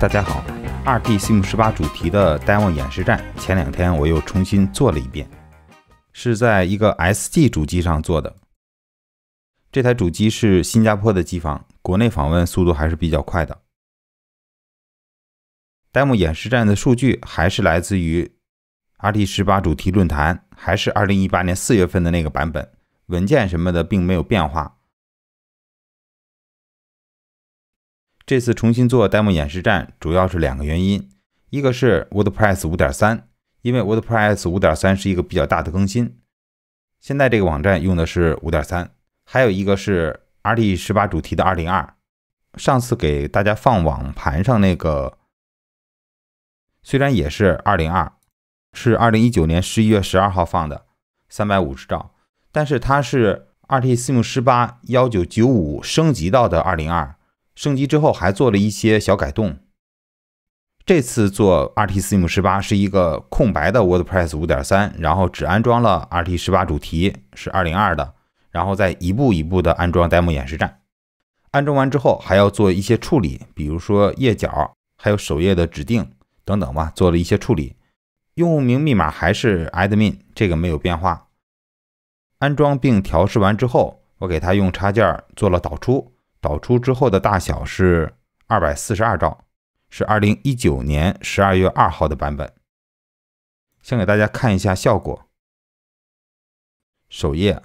大家好，RT Sim 十八主题的 Demo 演示站，前两天我又重新做了一遍，是在一个 SG 主机上做的。这台主机是新加坡的机房，国内访问速度还是比较快的。Demo 演示站的数据还是来自于 RT 十八主题论坛，还是二零一八年四月份的那个版本，文件什么的并没有变化。这次重新做 demo 演示站，主要是两个原因，一个是 WordPress 五点三，因为 WordPress 五点三是一个比较大的更新，现在这个网站用的是五点三。还有一个是 RT 十八主题的二零二，上次给大家放网盘上那个，虽然也是二零二，是二零一九年十一月十二号放的三百五十兆，但是它是 RT 四 m 十八幺九九五升级到的二零二。升级之后还做了一些小改动。这次做 R T Sim 十八是一个空白的 WordPress 五点三，然后只安装了 R T 十八主题是二零二的，然后再一步一步的安装 demo 演示站。安装完之后还要做一些处理，比如说页脚，还有首页的指定等等吧，做了一些处理。用户名密码还是 admin，这个没有变化。安装并调试完之后，我给它用插件做了导出。导出之后的大小是二百四十二兆，是二零一九年十二月二号的版本。先给大家看一下效果：首页、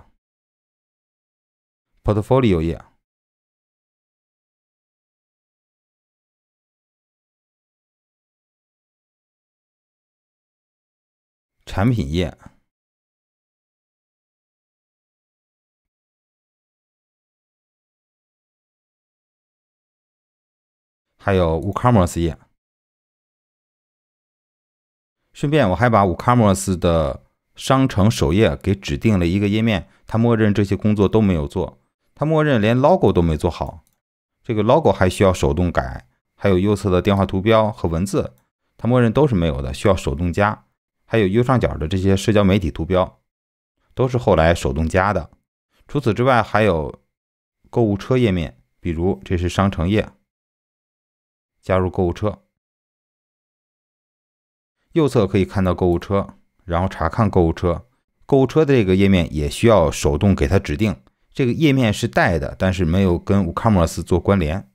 portfolio 页、产品页。还有 WooCommerce 页，顺便我还把 WooCommerce 的商城首页给指定了一个页面。它默认这些工作都没有做，它默认连 logo 都没做好，这个 logo 还需要手动改。还有右侧的电话图标和文字，它默认都是没有的，需要手动加。还有右上角的这些社交媒体图标，都是后来手动加的。除此之外，还有购物车页面，比如这是商城页。加入购物车，右侧可以看到购物车，然后查看购物车。购物车的这个页面也需要手动给它指定，这个页面是带的，但是没有跟 WooCommerce 做关联。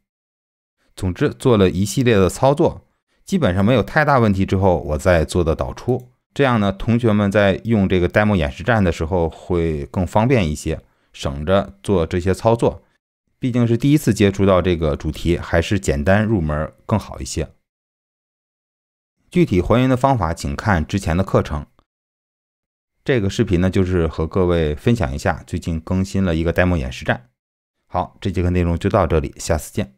总之，做了一系列的操作，基本上没有太大问题。之后我再做的导出，这样呢，同学们在用这个 demo 演示站的时候会更方便一些，省着做这些操作。毕竟是第一次接触到这个主题，还是简单入门更好一些。具体还原的方法，请看之前的课程。这个视频呢，就是和各位分享一下最近更新了一个 demo 演示站。好，这节课内容就到这里，下次见。